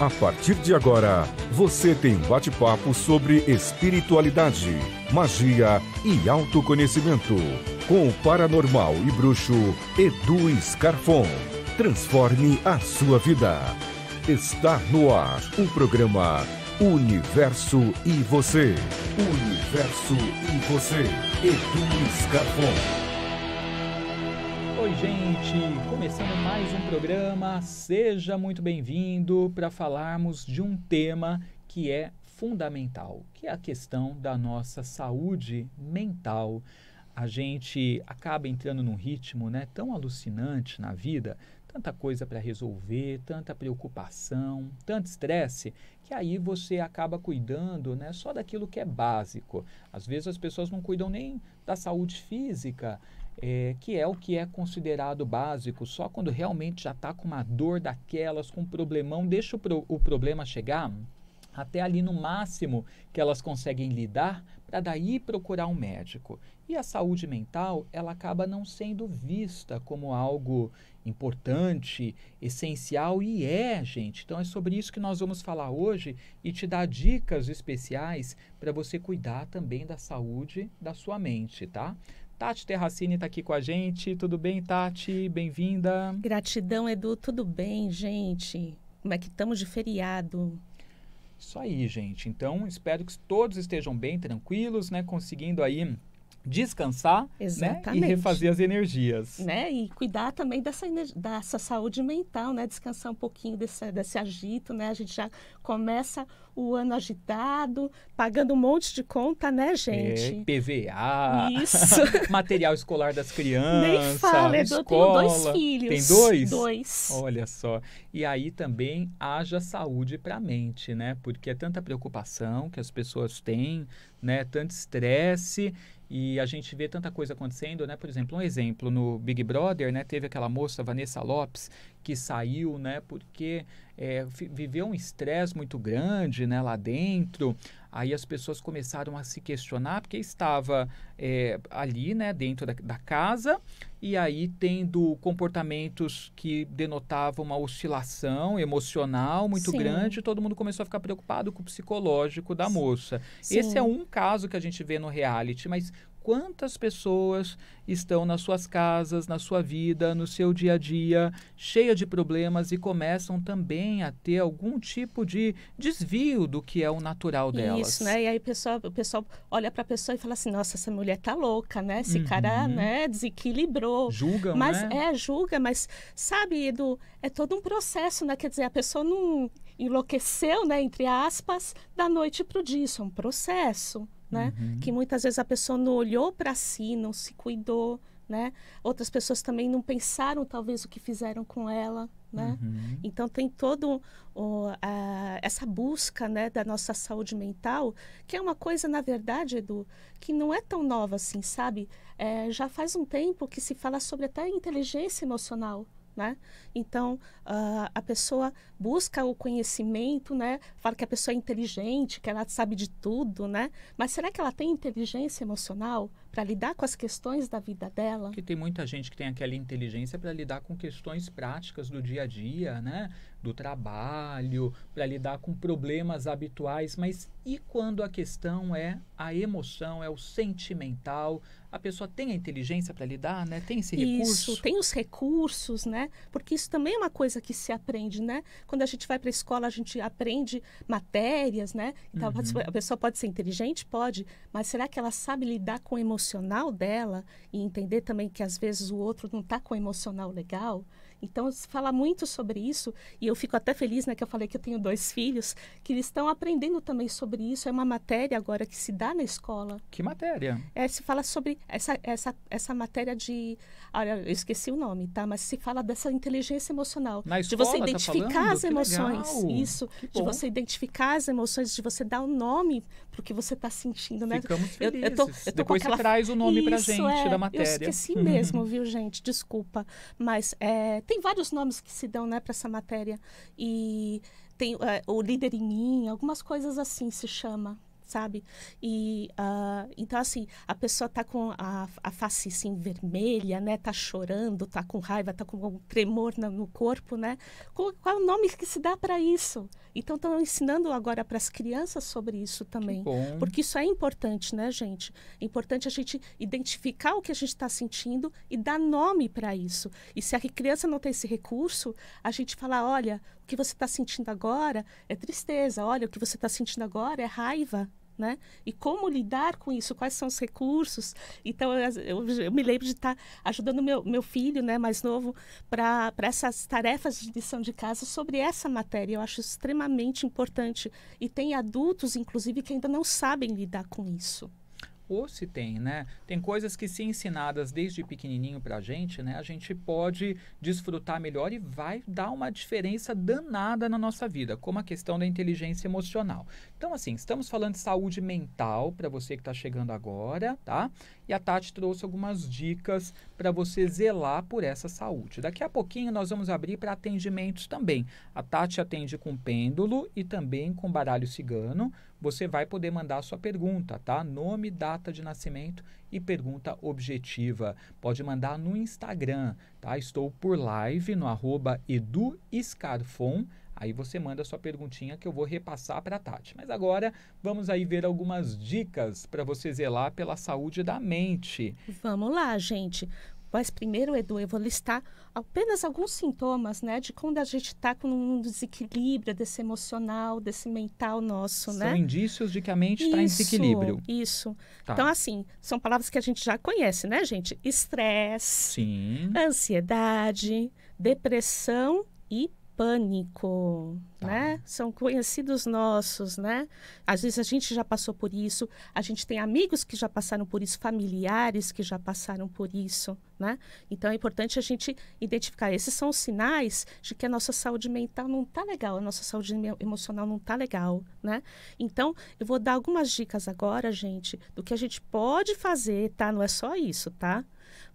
A partir de agora, você tem um bate-papo sobre espiritualidade, magia e autoconhecimento com o paranormal e bruxo Edu Scarfon. Transforme a sua vida. Está no ar o programa Universo e Você. Universo e Você. Edu Scarfon gente? Começando mais um programa. Seja muito bem-vindo para falarmos de um tema que é fundamental, que é a questão da nossa saúde mental. A gente acaba entrando num ritmo, né, tão alucinante na vida, tanta coisa para resolver, tanta preocupação, tanto estresse, que aí você acaba cuidando né, só daquilo que é básico. Às vezes as pessoas não cuidam nem da saúde física é, que é o que é considerado básico, só quando realmente já está com uma dor daquelas, com um problemão, deixa o, pro, o problema chegar até ali no máximo que elas conseguem lidar para daí procurar um médico. E a saúde mental, ela acaba não sendo vista como algo importante, essencial e é, gente. Então é sobre isso que nós vamos falar hoje e te dar dicas especiais para você cuidar também da saúde da sua mente, tá? Tati Terracini está aqui com a gente. Tudo bem, Tati? Bem-vinda. Gratidão, Edu. Tudo bem, gente? Como é que estamos de feriado? Isso aí, gente. Então, espero que todos estejam bem, tranquilos, né? Conseguindo aí descansar Né? e refazer as energias. Né? E cuidar também dessa, dessa saúde mental, né? descansar um pouquinho desse, desse agito. Né? A gente já começa o ano agitado, pagando um monte de conta, né, é, gente? É, PVA, Isso. material escolar das crianças. Nem fala, escola, eu tenho dois filhos. Tem dois? Dois. Olha só. E aí também haja saúde para a mente, né? Porque é tanta preocupação que as pessoas têm, né? Tanto estresse e a gente vê tanta coisa acontecendo, né? Por exemplo, um exemplo no Big Brother, né? Teve aquela moça Vanessa Lopes que saiu, né? Porque é, viveu um estresse muito grande, né? Lá dentro, Aí as pessoas começaram a se questionar, porque estava é, ali, né, dentro da, da casa, e aí tendo comportamentos que denotavam uma oscilação emocional muito Sim. grande, todo mundo começou a ficar preocupado com o psicológico da moça. Sim. Esse é um caso que a gente vê no reality, mas quantas pessoas estão nas suas casas, na sua vida, no seu dia a dia, cheia de problemas e começam também a ter algum tipo de desvio do que é o natural delas. Isso, né? E aí o pessoal, o pessoal olha para a pessoa e fala assim: nossa, essa mulher tá louca, né? Esse uhum. cara, né, desequilibrou. Julga, né? É, julga, mas sabe, Edu, é todo um processo, né? Quer dizer, a pessoa não enlouqueceu, né, entre aspas, da noite para o dia. Isso é um processo né? Uhum. Que muitas vezes a pessoa não olhou para si, não se cuidou, né? Outras pessoas também não pensaram talvez o que fizeram com ela, né? Uhum. Então tem todo o, a, essa busca, né, da nossa saúde mental, que é uma coisa na verdade, Edu, que não é tão nova assim, sabe? É, já faz um tempo que se fala sobre até inteligência emocional, né? Então, uh, a pessoa busca o conhecimento, né? Fala que a pessoa é inteligente, que ela sabe de tudo, né? Mas será que ela tem inteligência emocional para lidar com as questões da vida dela? Que tem muita gente que tem aquela inteligência para lidar com questões práticas do dia a dia, né? do trabalho, para lidar com problemas habituais, mas e quando a questão é a emoção, é o sentimental? A pessoa tem a inteligência para lidar, né? Tem esse recurso? Isso, tem os recursos, né? Porque isso também é uma coisa que se aprende, né? Quando a gente vai para a escola, a gente aprende matérias, né? Então, uhum. a pessoa pode ser inteligente? Pode, mas será que ela sabe lidar com o emocional dela e entender também que às vezes o outro não está com o emocional legal? Então, se fala muito sobre isso, e eu fico até feliz, né, que eu falei que eu tenho dois filhos, que eles estão aprendendo também sobre isso. É uma matéria agora que se dá na escola. Que matéria? É, se fala sobre essa, essa, essa matéria de. Olha, eu esqueci o nome, tá? Mas se fala dessa inteligência emocional. Na escola, de você tá identificar tá as emoções. Isso. De você identificar as emoções, de você dar o um nome pro que você está sentindo, né? Ficamos felizes. Eu, eu tô, eu tô Depois aquela... você traz o nome isso, pra gente é, da matéria. Eu esqueci mesmo, viu, gente? Desculpa. Mas é, tem tem vários nomes que se dão né, para essa matéria. E tem é, o líder em mim, algumas coisas assim se chama sabe? E uh, então assim, a pessoa tá com a, a face assim vermelha, né? Tá chorando, tá com raiva, tá com um tremor no, no corpo, né? Qual, qual é o nome que se dá para isso? Então estão ensinando agora para as crianças sobre isso também, porque isso é importante, né, gente? É importante a gente identificar o que a gente está sentindo e dar nome para isso. E se a criança não tem esse recurso, a gente fala, olha, o que você está sentindo agora é tristeza, olha, o que você está sentindo agora é raiva, né? E como lidar com isso? Quais são os recursos? Então, eu, eu me lembro de estar tá ajudando meu, meu filho, né, mais novo, para essas tarefas de lição de casa sobre essa matéria. Eu acho extremamente importante. E tem adultos, inclusive, que ainda não sabem lidar com isso ou se tem, né? Tem coisas que se ensinadas desde pequenininho pra gente, né? A gente pode desfrutar melhor e vai dar uma diferença danada na nossa vida, como a questão da inteligência emocional. Então, assim, estamos falando de saúde mental para você que está chegando agora, tá? E a Tati trouxe algumas dicas para você zelar por essa saúde. Daqui a pouquinho nós vamos abrir para atendimentos também. A Tati atende com pêndulo e também com baralho cigano você vai poder mandar a sua pergunta, tá? Nome, data de nascimento e pergunta objetiva. Pode mandar no Instagram, tá? Estou por live no arroba Aí você manda a sua perguntinha que eu vou repassar para a Tati. Mas agora vamos aí ver algumas dicas para você zelar pela saúde da mente. Vamos lá, gente. Mas primeiro, Edu, eu vou listar apenas alguns sintomas, né, de quando a gente está com um desequilíbrio desse emocional, desse mental nosso, são né? São indícios de que a mente está em desequilíbrio. Isso. Tá. Então, assim, são palavras que a gente já conhece, né, gente? Estresse, ansiedade, depressão e pânico, tá. né? São conhecidos nossos, né? Às vezes a gente já passou por isso, a gente tem amigos que já passaram por isso, familiares que já passaram por isso, né? Então é importante a gente identificar. Esses são os sinais de que a nossa saúde mental não tá legal, a nossa saúde emocional não tá legal, né? Então eu vou dar algumas dicas agora, gente, do que a gente pode fazer, tá? Não é só isso, tá?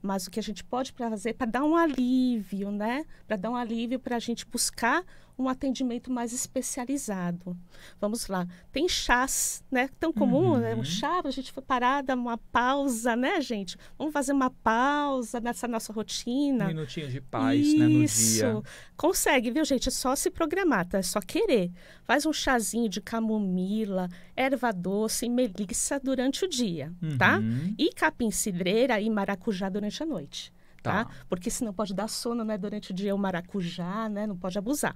mas o que a gente pode fazer para dar um alívio, né? Para dar um alívio para a gente buscar um atendimento mais especializado. Vamos lá, tem chás, né? Tão comum, uhum. né? Um uhum. chá, a gente foi parada, uma pausa, né, gente? Vamos fazer uma pausa nessa nossa rotina. Um minutinho de paz, Isso. né, no dia. Consegue, viu, gente? É só se programar, tá? É só querer. Faz um chazinho de camomila, erva doce e melissa durante o dia, tá? uhum. tá? E capim-cidreira e maracujá durante durante a noite. Tá. se tá? Porque senão pode dar sono, né? Durante o dia o maracujá, né? Não pode abusar.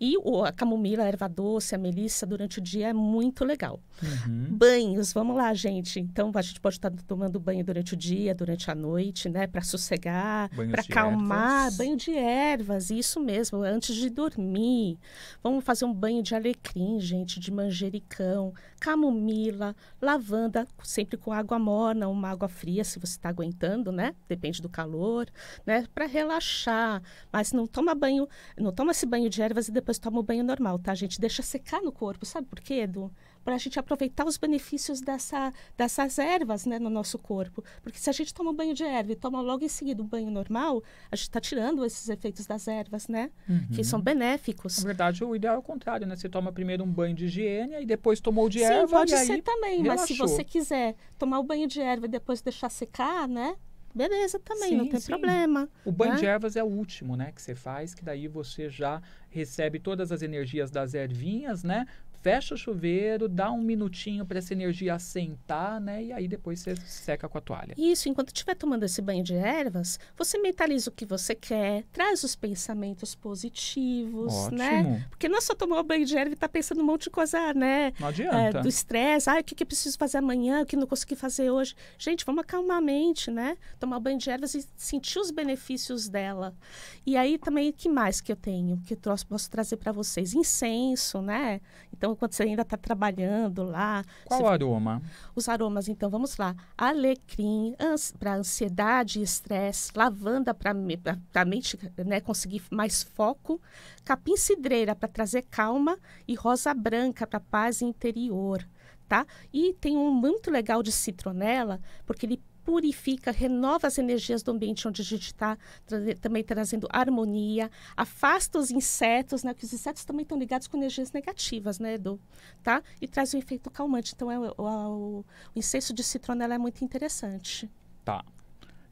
E o, a camomila, a erva doce, a melissa durante o dia é muito legal. Uhum. Banhos, vamos lá, gente. Então a gente pode estar tá tomando banho durante o dia, durante a noite, né? Para sossegar, para acalmar. Ervas. Banho de ervas, isso mesmo. Antes de dormir, vamos fazer um banho de alecrim, gente, de manjericão, camomila, lavanda, sempre com água morna, uma água fria, se você está aguentando, né? Depende do calor calor, né, para relaxar. Mas não toma banho, não toma esse banho de ervas e depois toma o banho normal, tá, gente? Deixa secar no corpo, sabe por quê, Edu? Para a gente aproveitar os benefícios dessa, dessas ervas, né, no nosso corpo. Porque se a gente toma um banho de erva e toma logo em seguida um banho normal, a gente está tirando esses efeitos das ervas, né, uhum. que são benéficos. Na verdade, o ideal é o contrário, né? Você toma primeiro um banho de higiene e depois tomou de ervas. erva. Sim, pode ser também, relaxou. mas se você quiser tomar o banho de erva e depois deixar secar, né? Beleza, também, sim, não tem sim. problema. O banho né? de ervas é o último, né? Que você faz, que daí você já recebe todas as energias das ervinhas, né? fecha o chuveiro, dá um minutinho para essa energia assentar, né? E aí depois você seca com a toalha. Isso, enquanto estiver tomando esse banho de ervas, você mentaliza o que você quer, traz os pensamentos positivos, né? Ótimo. né? Porque não é só tomar o banho de erva e estar tá pensando um monte de coisa, né? Não é, adianta. É, do estresse, ah, o que, que eu preciso fazer amanhã, o que não consegui fazer hoje. Gente, vamos acalmar a mente, né? Tomar o banho de ervas e sentir os benefícios dela. E aí também, que mais que eu tenho, que eu posso trazer para vocês? Incenso, né? Então, quando você ainda está trabalhando lá. Qual você... aroma? Os aromas, então, vamos lá. Alecrim, ans... para ansiedade e estresse, lavanda para me... a mente né, conseguir mais foco, capim-cidreira para trazer calma e rosa branca para paz interior. Tá? E tem um muito legal de citronela, porque ele purifica, renova as energias do ambiente onde a gente está, tra também trazendo harmonia, afasta os insetos, né? Que os insetos também estão ligados com energias negativas, né, Edu? Tá? E traz um efeito calmante. Então, é, o, o, o incenso de citronela é muito interessante. Tá.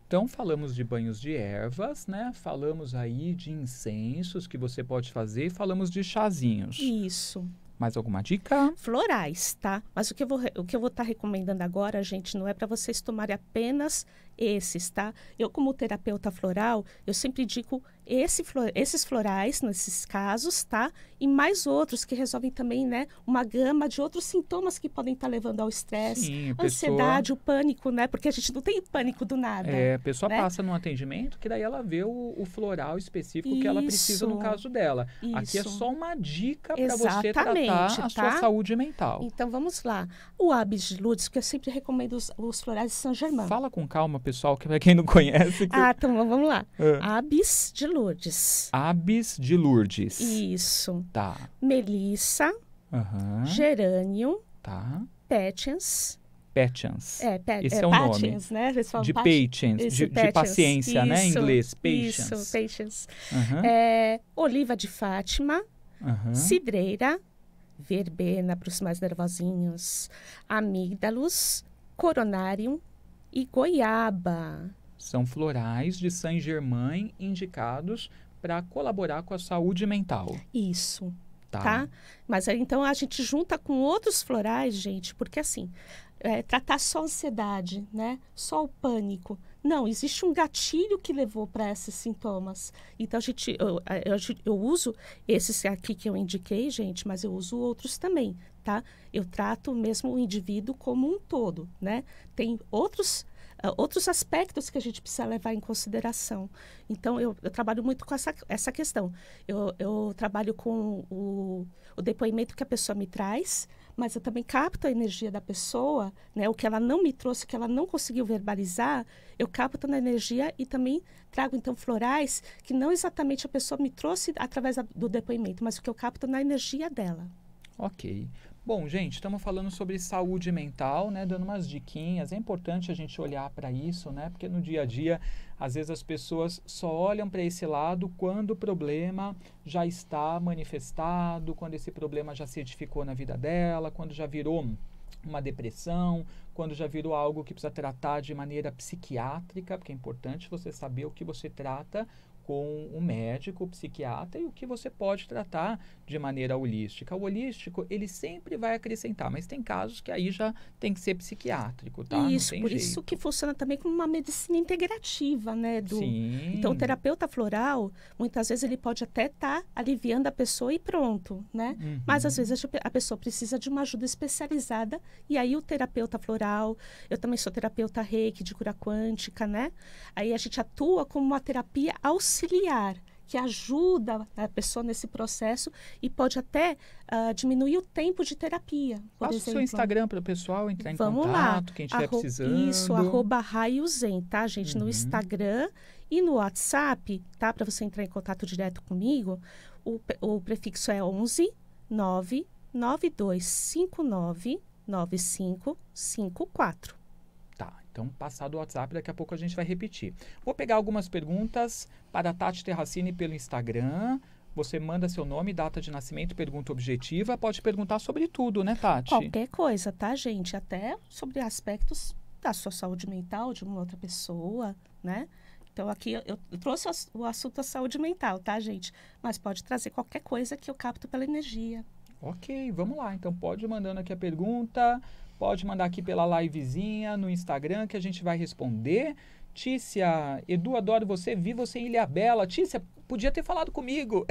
Então falamos de banhos de ervas, né? Falamos aí de incensos que você pode fazer, falamos de chazinhos. Isso. Mais alguma dica? Florais, tá? Mas o que eu vou estar tá recomendando agora, gente, não é para vocês tomarem apenas esses, tá? Eu como terapeuta floral, eu sempre digo esse, esses florais nesses casos, tá? E mais outros que resolvem também, né? Uma gama de outros sintomas que podem estar tá levando ao estresse, ansiedade, pessoa... o pânico, né? Porque a gente não tem pânico do nada. É, a pessoa né? passa num atendimento que daí ela vê o, o floral específico Isso. que ela precisa no caso dela. Isso. Aqui é só uma dica para você tratar tá? a sua saúde mental. Então vamos lá. O Abis de Lourdes, que eu sempre recomendo os, os florais de São Germain. Fala com calma o pessoal, que para quem não conhece. Que... Ah, então vamos lá. É. Abis de Lourdes. Abis de Lourdes. Isso. Tá. Melissa. Uhum. Gerânio. Tá. Patience. Patience. É, pe Esse é, é o patience, nome. Né? de patience, de, de, paciência, isso, né? Em inglês, patience. Isso, patience. Uhum. É, Oliva de Fátima. Uhum. Cidreira. Verbena para os mais nervosinhos. Amígdalos. Coronarium e goiaba. São florais de Saint-Germain indicados para colaborar com a saúde mental. Isso. Tá. tá? Mas então a gente junta com outros florais, gente, porque assim, é, tratar só a ansiedade, né? Só o pânico. Não, existe um gatilho que levou para esses sintomas. Então, a gente, eu, eu, eu, uso esses aqui que eu indiquei, gente, mas eu uso outros também, tá? Eu trato mesmo o indivíduo como um todo, né? Tem outros, uh, outros aspectos que a gente precisa levar em consideração. Então, eu, eu trabalho muito com essa, essa questão. Eu, eu trabalho com o, o depoimento que a pessoa me traz, mas eu também capto a energia da pessoa, né? O que ela não me trouxe, o que ela não conseguiu verbalizar, eu capto na energia e também trago então florais que não exatamente a pessoa me trouxe através do depoimento, mas o que eu capto na energia dela. Ok. Bom, gente, estamos falando sobre saúde mental, né? Dando umas diquinhas. É importante a gente olhar para isso, né? Porque no dia a dia, às vezes as pessoas só olham para esse lado quando o problema já está manifestado, quando esse problema já se edificou na vida dela, quando já virou uma depressão, quando já virou algo que precisa tratar de maneira psiquiátrica, porque é importante você saber o que você trata com o um médico, o um psiquiatra e o que você pode tratar de maneira holística. O holístico, ele sempre vai acrescentar, mas tem casos que aí já tem que ser psiquiátrico, tá? Isso, por jeito. isso que funciona também como uma medicina integrativa, né, do Sim. Então, o terapeuta floral, muitas vezes ele pode até estar tá aliviando a pessoa e pronto, né? Uhum. Mas às vezes a pessoa precisa de uma ajuda especializada e aí o terapeuta floral, eu também sou terapeuta reiki de cura quântica, né? Aí a gente atua como uma terapia auxiliar auxiliar que ajuda a pessoa nesse processo e pode até uh, diminuir o tempo de terapia. Passa o seu Instagram para o pessoal entrar Vamos em contato, lá. quem estiver Arro precisando. Isso, arroba Raiuzen, tá, gente? Uhum. No Instagram e no WhatsApp, tá? Para você entrar em contato direto comigo, o, o prefixo é 11 9 9554. Então, passar do WhatsApp, daqui a pouco a gente vai repetir. Vou pegar algumas perguntas para a Tati Terracini pelo Instagram. Você manda seu nome, data de nascimento, pergunta objetiva. Pode perguntar sobre tudo, né, Tati? Qualquer coisa, tá, gente? Até sobre aspectos da sua saúde mental, de uma outra pessoa, né? Então, aqui eu, eu trouxe o assunto da saúde mental, tá, gente? Mas pode trazer qualquer coisa que eu capto pela energia, Ok, vamos lá. Então pode mandando aqui a pergunta, pode mandar aqui pela livezinha no Instagram que a gente vai responder. Tícia, Edu, adoro você, vi você em Ilha Bela. Tícia, podia ter falado comigo.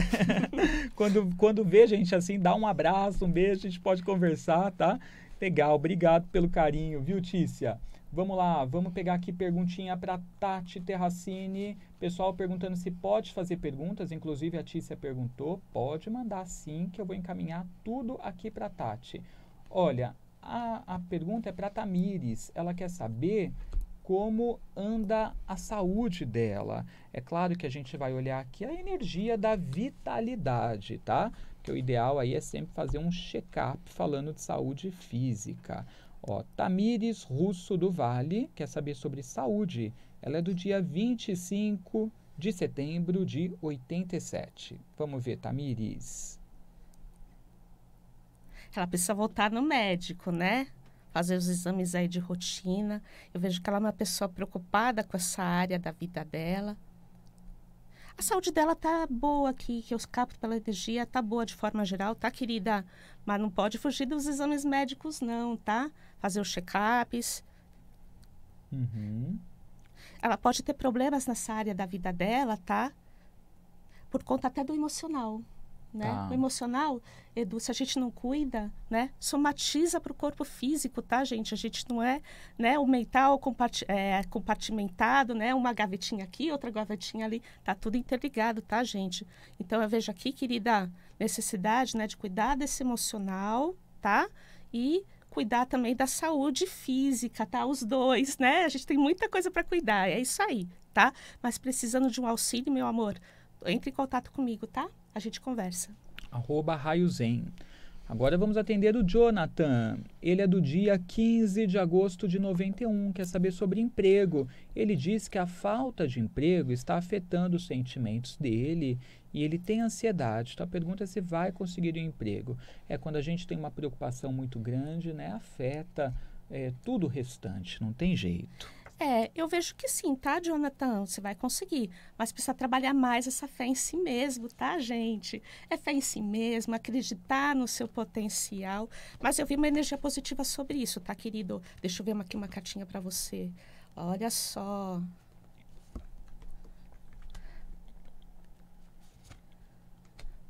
quando, quando vê, gente, assim, dá um abraço, um beijo, a gente pode conversar, tá? Legal, obrigado pelo carinho, viu, Tícia? Vamos lá, vamos pegar aqui perguntinha para Tati Terracini. Pessoal perguntando se pode fazer perguntas, inclusive a Tícia perguntou. Pode mandar sim, que eu vou encaminhar tudo aqui para Tati. Olha, a, a pergunta é para Tamires. Ela quer saber como anda a saúde dela. É claro que a gente vai olhar aqui a energia da vitalidade, tá? Que o ideal aí é sempre fazer um check-up falando de saúde física. Ó, Tamires Russo do Vale quer saber sobre saúde. Ela é do dia 25 de setembro de 87. Vamos ver, Tamires. Ela precisa voltar no médico, né? Fazer os exames aí de rotina. Eu vejo que ela é uma pessoa preocupada com essa área da vida dela a saúde dela tá boa aqui, que eu capto pela energia, tá boa de forma geral, tá, querida? Mas não pode fugir dos exames médicos, não, tá? Fazer os check-ups. Uhum. Ela pode ter problemas nessa área da vida dela, tá? Por conta até do emocional. Tá. Né? Tá. O emocional, Edu, se a gente não cuida, né, somatiza para o corpo físico, tá, gente? A gente não é, né, o mental é, compartimentado, né, uma gavetinha aqui, outra gavetinha ali, tá tudo interligado, tá, gente? Então eu vejo aqui, querida, necessidade, né, de cuidar desse emocional, tá? E cuidar também da saúde física, tá? Os dois, né? A gente tem muita coisa para cuidar, é isso aí, tá? Mas precisando de um auxílio, meu amor, entre em contato comigo, tá? a gente conversa. Arroba Raiozen. Agora vamos atender o Jonathan. Ele é do dia 15 de agosto de 91, quer saber sobre emprego. Ele diz que a falta de emprego está afetando os sentimentos dele e ele tem ansiedade. Então a pergunta é se vai conseguir um emprego. É quando a gente tem uma preocupação muito grande, né? Afeta é, tudo o restante, não tem jeito. É, eu vejo que sim, tá, Jonathan? Você vai conseguir. Mas precisa trabalhar mais essa fé em si mesmo, tá, gente? É fé em si mesmo, acreditar no seu potencial. Mas eu vi uma energia positiva sobre isso, tá, querido? Deixa eu ver aqui uma cartinha para você. Olha só.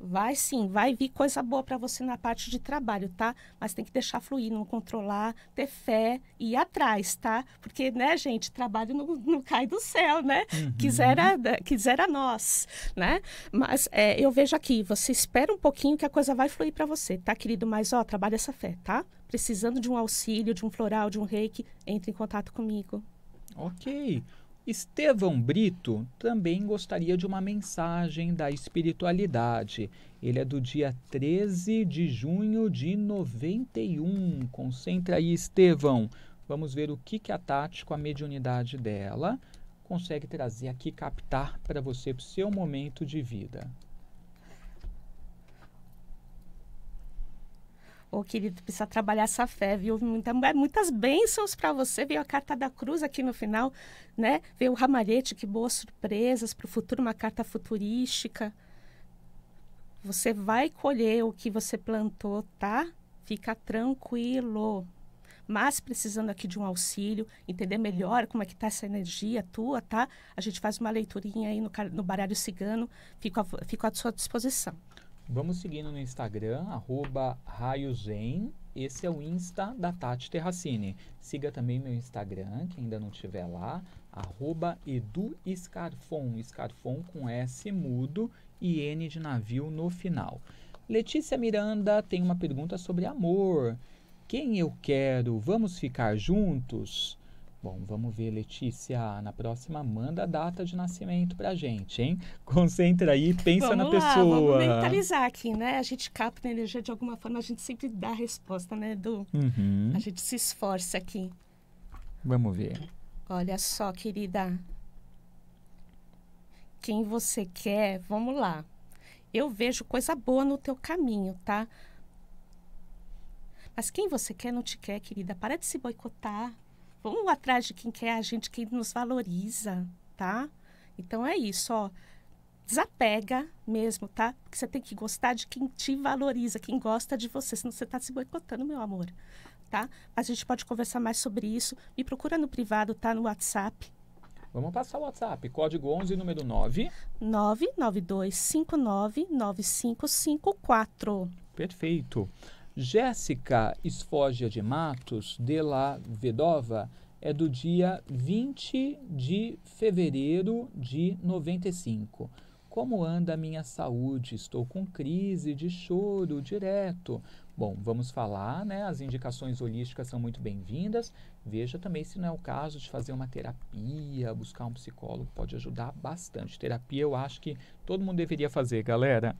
Vai sim, vai vir coisa boa para você na parte de trabalho, tá? Mas tem que deixar fluir, não controlar, ter fé e ir atrás, tá? Porque, né, gente, trabalho não, não cai do céu, né? Uhum. Quisera, né, quisera nós, né? Mas é, eu vejo aqui, você espera um pouquinho que a coisa vai fluir para você, tá, querido? Mas, ó, trabalha essa fé, tá? Precisando de um auxílio, de um floral, de um reiki, entre em contato comigo. Ok. Estevão Brito também gostaria de uma mensagem da espiritualidade. Ele é do dia 13 de junho de 91. Concentra aí, Estevão. Vamos ver o que, que a Tati, com a mediunidade dela, consegue trazer aqui, captar para você, para o seu momento de vida. Ô, querido, precisa trabalhar essa fé, viu? Muita, é, muitas bênçãos para você. Veio a carta da cruz aqui no final, né? Veio o ramalhete que boas surpresas para o futuro, uma carta futurística. Você vai colher o que você plantou, tá? Fica tranquilo. Mas precisando aqui de um auxílio, entender melhor como é que tá essa energia tua, tá? A gente faz uma leiturinha aí no, no baralho cigano. Fico, fico à sua disposição. Vamos seguindo no Instagram, arroba raiozen. Esse é o Insta da Tati Terracini. Siga também meu Instagram, que ainda não estiver lá, arroba eduescarfon, escarfon com S mudo e N de navio no final. Letícia Miranda tem uma pergunta sobre amor. Quem eu quero? Vamos ficar juntos? Bom, vamos ver, Letícia, na próxima manda a data de nascimento pra gente, hein? Concentra aí, pensa vamos na lá, pessoa. Vamos mentalizar aqui, né? A gente capta a energia de alguma forma, a gente sempre dá a resposta, né, Edu? Uhum. A gente se esforça aqui. Vamos ver. Olha só, querida. Quem você quer, vamos lá. Eu vejo coisa boa no teu caminho, tá? Mas quem você quer não te quer, querida. Para de se boicotar. Vamos atrás de quem quer a gente, quem nos valoriza, tá? Então é isso, ó. Desapega mesmo, tá? Porque você tem que gostar de quem te valoriza, quem gosta de você, senão você tá se boicotando, meu amor, tá? Mas a gente pode conversar mais sobre isso. Me procura no privado, tá? No WhatsApp. Vamos passar o WhatsApp. Código 11, número 9. 992599554. Perfeito. Jéssica Esfogia de Matos, de la Vedova, é do dia 20 de fevereiro de 95. Como anda a minha saúde? Estou com crise de choro direto. Bom, vamos falar, né? As indicações holísticas são muito bem-vindas. Veja também se não é o caso de fazer uma terapia, buscar um psicólogo pode ajudar bastante. Terapia eu acho que todo mundo deveria fazer, galera.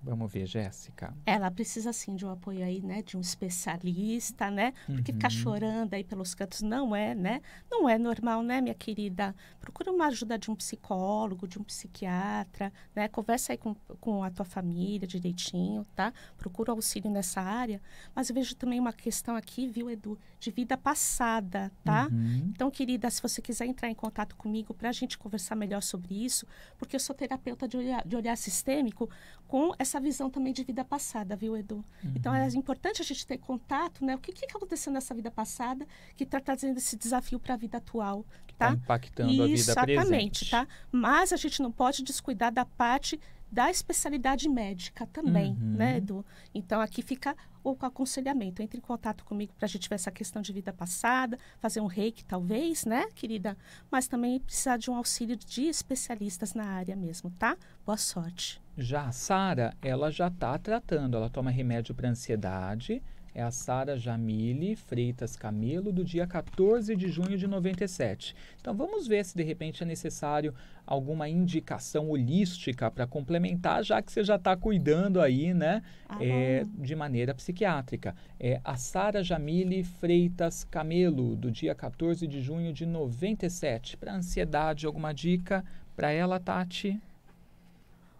Vamos ver, Jéssica. Ela precisa sim de um apoio aí, né, de um especialista, né? Porque uhum. ficar chorando aí pelos cantos não é, né? Não é normal, né, minha querida? Procura uma ajuda de um psicólogo, de um psiquiatra, né? Conversa aí com, com a tua família direitinho, tá? Procura auxílio nessa área. Mas eu vejo também uma questão aqui, viu, Edu, de vida passada, tá? Uhum. Então, querida, se você quiser entrar em contato comigo para a gente conversar melhor sobre isso, porque eu sou terapeuta de olhar, de olhar sistêmico, com essa visão também de vida passada, viu, Edu? Uhum. Então é importante a gente ter contato, né? O que, que aconteceu nessa vida passada que está trazendo esse desafio para a vida atual, tá? tá impactando Isso, a vida exatamente, tá? presente. Exatamente, tá? Mas a gente não pode descuidar da parte da especialidade médica também, uhum. né, Edu? Então aqui fica ou com aconselhamento. Entre em contato comigo para a gente ver essa questão de vida passada, fazer um reiki talvez, né, querida? Mas também precisar de um auxílio de especialistas na área mesmo, tá? Boa sorte. Já a Sara, ela já está tratando, ela toma remédio para ansiedade, é a Sara Jamile Freitas Camelo, do dia 14 de junho de 97. Então vamos ver se de repente é necessário alguma indicação holística para complementar, já que você já está cuidando aí, né, ah, é, de maneira psiquiátrica. É a Sara Jamile Freitas Camelo, do dia 14 de junho de 97. Para ansiedade, alguma dica para ela, Tati?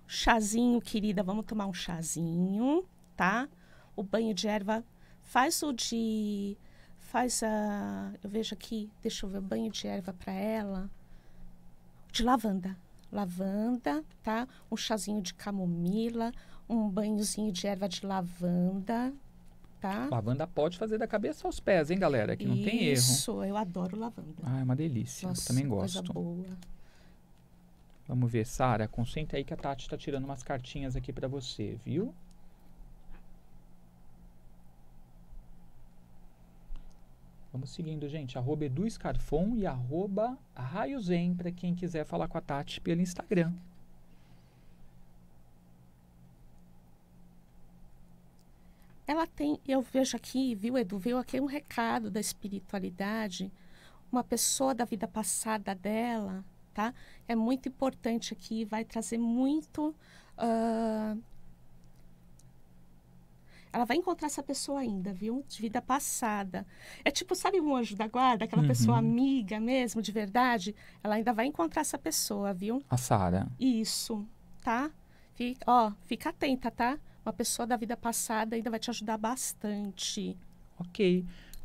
Chazinho, querida, vamos tomar um chazinho, tá? O banho de erva Faz o de. Faz a. Eu vejo aqui, deixa eu ver, banho de erva para ela. De lavanda. Lavanda, tá? Um chazinho de camomila, um banhozinho de erva de lavanda, tá? Lavanda pode fazer da cabeça aos pés, hein, galera? Que não Isso, tem erro. Isso, eu adoro lavanda. Ah, é uma delícia. Nossa, eu também gosto. Coisa boa. Vamos ver, Sara, concentra aí que a Tati está tirando umas cartinhas aqui para você, viu? Vamos seguindo, gente. Arroba Edu Scarfon e arroba Raiozen para quem quiser falar com a Tati pelo Instagram. Ela tem, eu vejo aqui, viu, Edu, veio aqui um recado da espiritualidade, uma pessoa da vida passada dela, tá? É muito importante aqui, vai trazer muito uh, ela vai encontrar essa pessoa ainda, viu? De vida passada. É tipo, sabe um anjo da guarda? Aquela uhum. pessoa amiga mesmo, de verdade? Ela ainda vai encontrar essa pessoa, viu? A Sara. Isso, tá? Fica, ó, fica atenta, tá? Uma pessoa da vida passada ainda vai te ajudar bastante. Ok.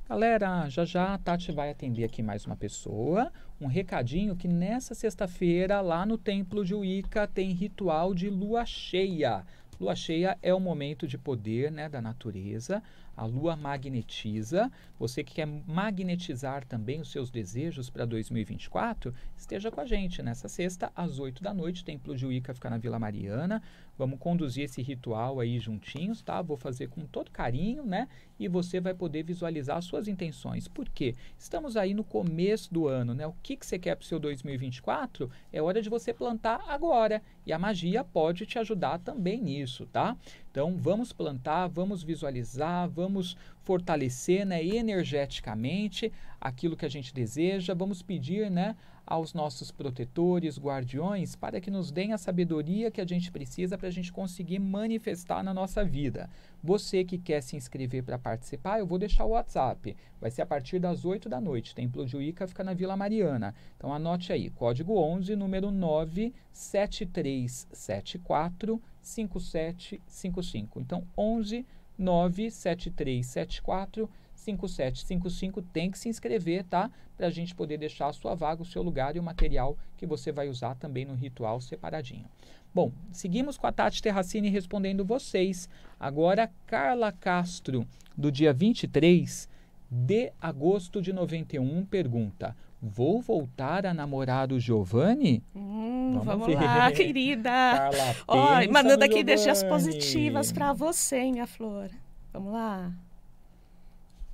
Galera, já já a Tati vai atender aqui mais uma pessoa. Um recadinho que nessa sexta-feira, lá no Templo de Uíca, tem ritual de lua cheia. Lua cheia é o momento de poder né, da natureza, a lua magnetiza. Você que quer magnetizar também os seus desejos para 2024, esteja com a gente nessa sexta, às 8 da noite. Templo de Uíca fica na Vila Mariana. Vamos conduzir esse ritual aí juntinhos, tá? Vou fazer com todo carinho, né? E você vai poder visualizar suas intenções. Por quê? Estamos aí no começo do ano, né? O que, que você quer para o seu 2024? É hora de você plantar agora. E a magia pode te ajudar também nisso, tá? Então vamos plantar, vamos visualizar, vamos fortalecer né, energeticamente aquilo que a gente deseja, vamos pedir né, aos nossos protetores, guardiões, para que nos deem a sabedoria que a gente precisa para a gente conseguir manifestar na nossa vida. Você que quer se inscrever para participar, eu vou deixar o WhatsApp. Vai ser a partir das 8 da noite. Templo de Uíca fica na Vila Mariana. Então anote aí, código 11, número 97374 5755. Então, 11 97374 5755 tem que se inscrever, tá? Para a gente poder deixar a sua vaga, o seu lugar e o material que você vai usar também no ritual separadinho. Bom, seguimos com a Tati Terracini respondendo vocês. Agora, Carla Castro, do dia 23 de agosto de 91, pergunta: Vou voltar a namorar o Giovanni? Hum, vamos, vamos lá, querida. Olha, mandando aqui energias positivas para você, hein, minha flor. Vamos lá.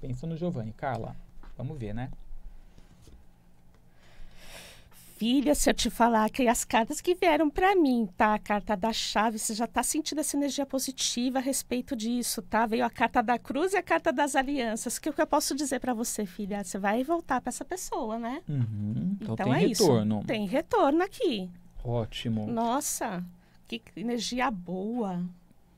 Pensa no Giovanni, Carla. Vamos ver, né? filha, se eu te falar que as cartas que vieram para mim, tá? A carta da chave, você já tá sentindo essa energia positiva a respeito disso, tá? Veio a carta da cruz e a carta das alianças. o que eu posso dizer para você, filha? Você vai voltar para essa pessoa, né? Uhum. Então, então é retorno. isso. Tem retorno aqui. Ótimo. Nossa, que energia boa.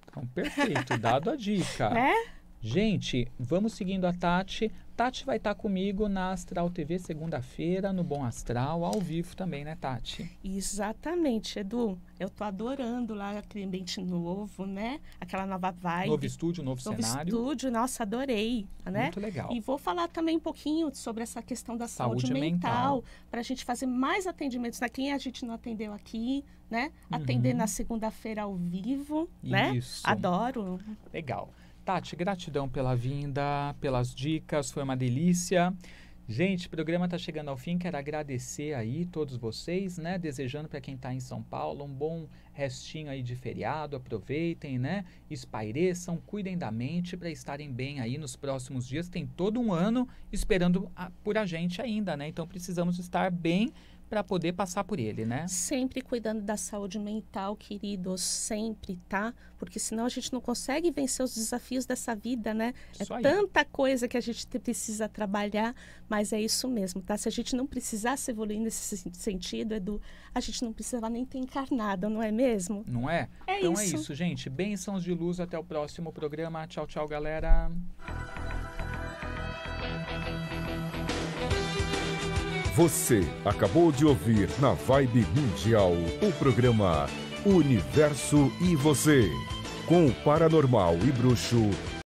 Então, perfeito, dado a dica. né? Gente, vamos seguindo a Tati Tati vai estar tá comigo na Astral TV segunda-feira, no Bom Astral, ao vivo também, né, Tati? Exatamente, Edu. Eu tô adorando lá aquele ambiente novo, né? Aquela nova vibe. Novo estúdio, novo, novo cenário. Novo estúdio, nossa, adorei, né? Muito legal. E vou falar também um pouquinho sobre essa questão da saúde, saúde mental, mental. para a gente fazer mais atendimentos, né? Quem a gente não atendeu aqui, né? Uhum. Atender uhum. na segunda-feira ao vivo, né? Isso. né? Adoro. Legal. Tati, gratidão pela vinda, pelas dicas, foi uma delícia. Gente, o programa está chegando ao fim. Quero agradecer aí todos vocês, né? Desejando para quem está em São Paulo um bom restinho aí de feriado. Aproveitem, né? Espaireçam, cuidem da mente para estarem bem aí nos próximos dias. Tem todo um ano esperando a, por a gente ainda, né? Então precisamos estar bem para poder passar por ele, né? Sempre cuidando da saúde mental, queridos, sempre, tá? Porque senão a gente não consegue vencer os desafios dessa vida, né? Isso é aí. tanta coisa que a gente precisa trabalhar, mas é isso mesmo, tá? Se a gente não precisasse evoluir nesse sentido, Edu, a gente não precisava nem ter encarnado, não é mesmo? Não é? é então é isso. é isso, gente. Bênçãos de luz, até o próximo programa. Tchau, tchau, galera. Você acabou de ouvir na Vibe Mundial o programa Universo e Você, com o paranormal e bruxo